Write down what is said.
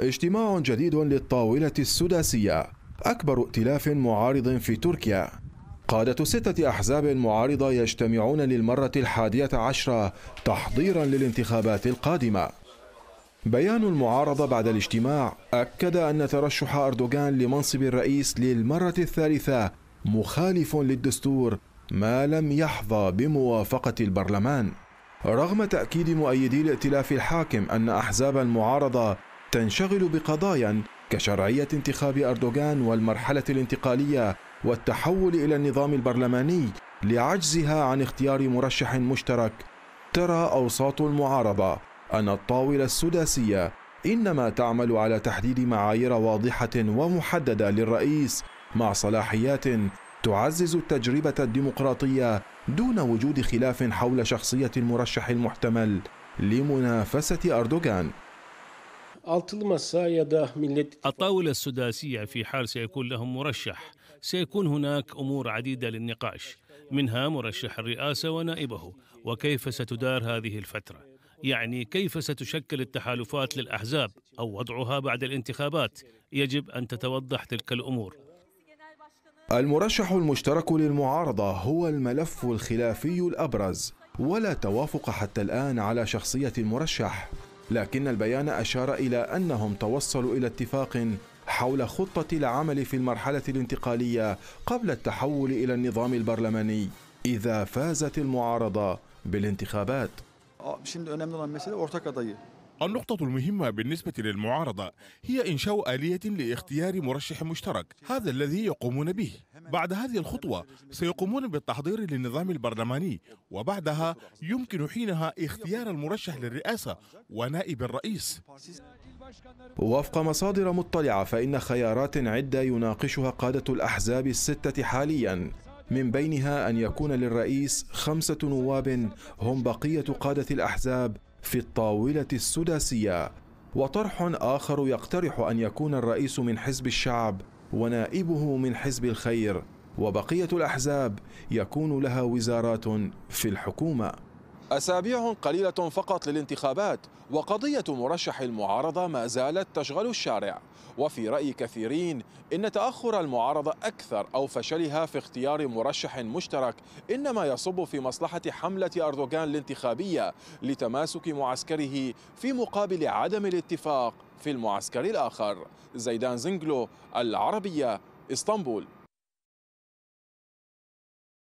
اجتماع جديد للطاولة السداسية أكبر ائتلاف معارض في تركيا قادة ستة أحزاب معارضة يجتمعون للمرة الحادية عشرة تحضيرا للانتخابات القادمة بيان المعارضة بعد الاجتماع أكد أن ترشح أردوغان لمنصب الرئيس للمرة الثالثة مخالف للدستور ما لم يحظى بموافقة البرلمان رغم تأكيد مؤيدي الائتلاف الحاكم أن أحزاب المعارضة تنشغل بقضايا كشرعية انتخاب أردوغان والمرحلة الانتقالية والتحول إلى النظام البرلماني لعجزها عن اختيار مرشح مشترك ترى أوساط المعارضة أن الطاولة السداسية إنما تعمل على تحديد معايير واضحة ومحددة للرئيس مع صلاحيات تعزز التجربة الديمقراطية دون وجود خلاف حول شخصية المرشح المحتمل لمنافسة أردوغان الطاولة السداسية في حال سيكون لهم مرشح سيكون هناك أمور عديدة للنقاش منها مرشح الرئاسة ونائبه وكيف ستدار هذه الفترة يعني كيف ستشكل التحالفات للأحزاب أو وضعها بعد الانتخابات يجب أن تتوضح تلك الأمور المرشح المشترك للمعارضة هو الملف الخلافي الأبرز ولا توافق حتى الآن على شخصية المرشح لكن البيان أشار إلى أنهم توصلوا إلى اتفاق حول خطة العمل في المرحلة الانتقالية قبل التحول إلى النظام البرلماني إذا فازت المعارضة بالانتخابات. آه، النقطة المهمة بالنسبة للمعارضة هي إنشاء آلية لاختيار مرشح مشترك هذا الذي يقومون به بعد هذه الخطوة سيقومون بالتحضير للنظام البرلماني وبعدها يمكن حينها اختيار المرشح للرئاسة ونائب الرئيس وفق مصادر مطلعة فإن خيارات عدة يناقشها قادة الأحزاب الستة حاليا من بينها أن يكون للرئيس خمسة نواب هم بقية قادة الأحزاب في الطاولة السداسية وطرح آخر يقترح أن يكون الرئيس من حزب الشعب ونائبه من حزب الخير وبقية الأحزاب يكون لها وزارات في الحكومة أسابيع قليلة فقط للانتخابات وقضية مرشح المعارضة ما زالت تشغل الشارع وفي رأي كثيرين إن تأخر المعارضة أكثر أو فشلها في اختيار مرشح مشترك إنما يصب في مصلحة حملة أردوغان الانتخابية لتماسك معسكره في مقابل عدم الاتفاق في المعسكر الآخر زيدان زنجلو العربية اسطنبول